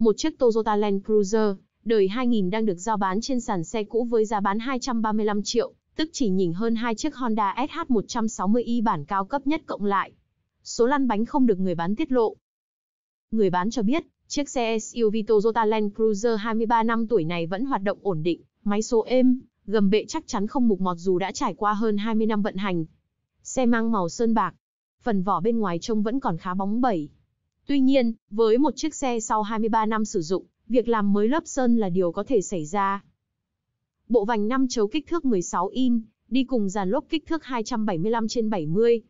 một chiếc Toyota Land Cruiser, đời 2000 đang được giao bán trên sàn xe cũ với giá bán 235 triệu, tức chỉ nhỉnh hơn hai chiếc Honda SH160i bản cao cấp nhất cộng lại. Số lăn bánh không được người bán tiết lộ. Người bán cho biết, chiếc xe SUV Toyota Land Cruiser 23 năm tuổi này vẫn hoạt động ổn định, máy số êm, gầm bệ chắc chắn không mục mọt dù đã trải qua hơn 20 năm vận hành. Xe mang màu sơn bạc, phần vỏ bên ngoài trông vẫn còn khá bóng bẩy, Tuy nhiên, với một chiếc xe sau 23 năm sử dụng, việc làm mới lớp sơn là điều có thể xảy ra. Bộ vành năm chấu kích thước 16 in, đi cùng dàn lốp kích thước 275 trên 70.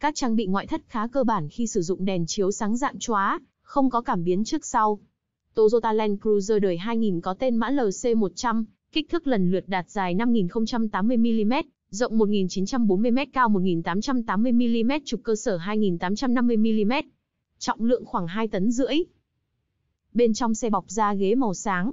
Các trang bị ngoại thất khá cơ bản khi sử dụng đèn chiếu sáng dạng chóa, không có cảm biến trước sau. Toyota Land Cruiser đời 2000 có tên mã LC100, kích thước lần lượt đạt dài 5080mm, rộng 1940m, cao 1880mm, trục cơ sở 2850mm trọng lượng khoảng 2 tấn rưỡi. Bên trong xe bọc da ghế màu sáng.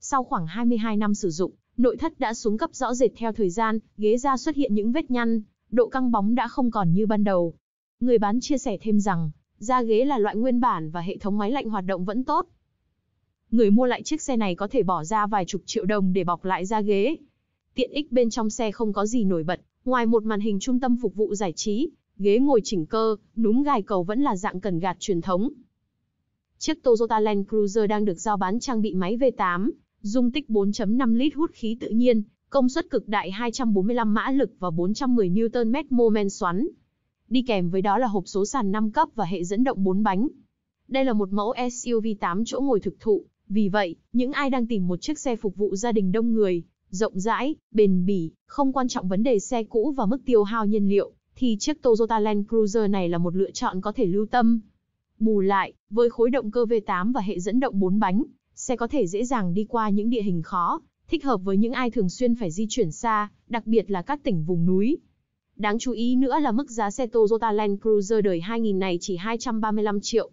Sau khoảng 22 năm sử dụng, nội thất đã xuống cấp rõ rệt theo thời gian, ghế da xuất hiện những vết nhăn, độ căng bóng đã không còn như ban đầu. Người bán chia sẻ thêm rằng, da ghế là loại nguyên bản và hệ thống máy lạnh hoạt động vẫn tốt. Người mua lại chiếc xe này có thể bỏ ra vài chục triệu đồng để bọc lại da ghế. Tiện ích bên trong xe không có gì nổi bật, ngoài một màn hình trung tâm phục vụ giải trí, ghế ngồi chỉnh cơ, núm gài cầu vẫn là dạng cần gạt truyền thống. Chiếc Toyota Land Cruiser đang được giao bán trang bị máy V8, dung tích 4.5 lít hút khí tự nhiên, công suất cực đại 245 mã lực và 410 Nm mô men xoắn. Đi kèm với đó là hộp số sàn 5 cấp và hệ dẫn động 4 bánh. Đây là một mẫu SUV 8 chỗ ngồi thực thụ, vì vậy, những ai đang tìm một chiếc xe phục vụ gia đình đông người, rộng rãi, bền bỉ, không quan trọng vấn đề xe cũ và mức tiêu hao nhiên liệu, thì chiếc Toyota Land Cruiser này là một lựa chọn có thể lưu tâm. Bù lại, với khối động cơ V8 và hệ dẫn động 4 bánh, xe có thể dễ dàng đi qua những địa hình khó, thích hợp với những ai thường xuyên phải di chuyển xa, đặc biệt là các tỉnh vùng núi. Đáng chú ý nữa là mức giá xe Toyota Land Cruiser đời 2000 này chỉ 235 triệu,